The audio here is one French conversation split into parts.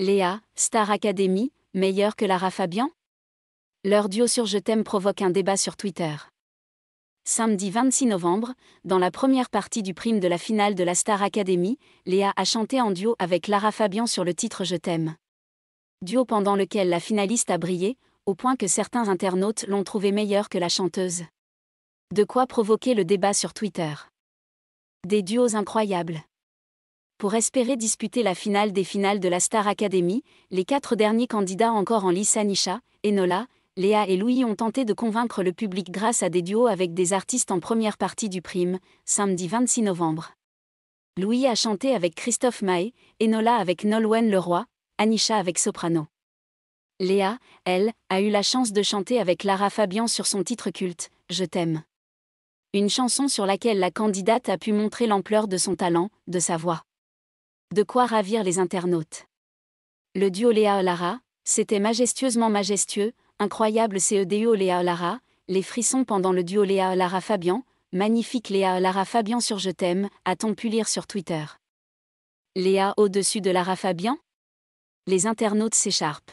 Léa, Star Academy, meilleure que Lara Fabian Leur duo sur Je t'aime provoque un débat sur Twitter. Samedi 26 novembre, dans la première partie du prime de la finale de la Star Academy, Léa a chanté en duo avec Lara Fabian sur le titre Je t'aime. Duo pendant lequel la finaliste a brillé, au point que certains internautes l'ont trouvée meilleure que la chanteuse. De quoi provoquer le débat sur Twitter. Des duos incroyables pour espérer disputer la finale des finales de la Star Academy, les quatre derniers candidats encore en lice Anisha, Enola, Léa et Louis ont tenté de convaincre le public grâce à des duos avec des artistes en première partie du prime, samedi 26 novembre. Louis a chanté avec Christophe Maé, Enola avec Nolwenn Leroy, Anisha avec Soprano. Léa, elle, a eu la chance de chanter avec Lara Fabian sur son titre culte, Je t'aime. Une chanson sur laquelle la candidate a pu montrer l'ampleur de son talent, de sa voix. De quoi ravir les internautes. Le duo Léa Olara, c'était majestueusement majestueux, incroyable e duo Léa Olara, les frissons pendant le duo Léa Olara Fabian, magnifique Léa Olara Fabian sur Je t'aime, a-t-on pu lire sur Twitter. Léa au-dessus de Lara Fabian Les internautes s'écharpent.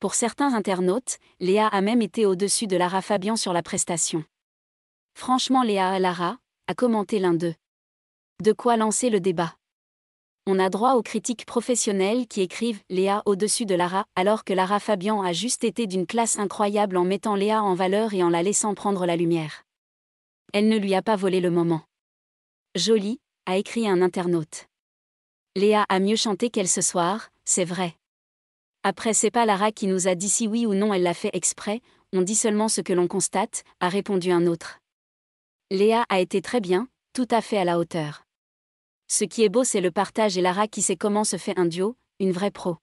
Pour certains internautes, Léa a même été au-dessus de Lara Fabian sur la prestation. Franchement Léa Lara, a commenté l'un d'eux. De quoi lancer le débat on a droit aux critiques professionnelles qui écrivent Léa au-dessus de Lara, alors que Lara Fabian a juste été d'une classe incroyable en mettant Léa en valeur et en la laissant prendre la lumière. Elle ne lui a pas volé le moment. Jolie, a écrit un internaute. Léa a mieux chanté qu'elle ce soir, c'est vrai. Après, c'est pas Lara qui nous a dit si oui ou non elle l'a fait exprès, on dit seulement ce que l'on constate, a répondu un autre. Léa a été très bien, tout à fait à la hauteur. Ce qui est beau, c'est le partage et Lara qui sait comment se fait un duo, une vraie pro.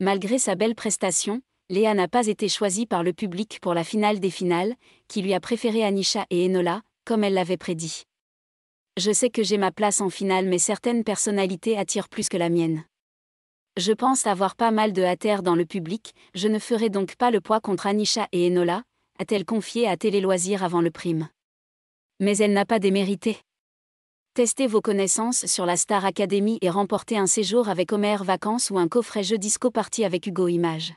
Malgré sa belle prestation, Léa n'a pas été choisie par le public pour la finale des finales, qui lui a préféré Anisha et Enola, comme elle l'avait prédit. Je sais que j'ai ma place en finale, mais certaines personnalités attirent plus que la mienne. Je pense avoir pas mal de haters dans le public, je ne ferai donc pas le poids contre Anisha et Enola, a-t-elle confié à Télé avant le prime. Mais elle n'a pas démérité. Testez vos connaissances sur la Star Academy et remportez un séjour avec Homer Vacances ou un coffret jeu disco party avec Hugo Image.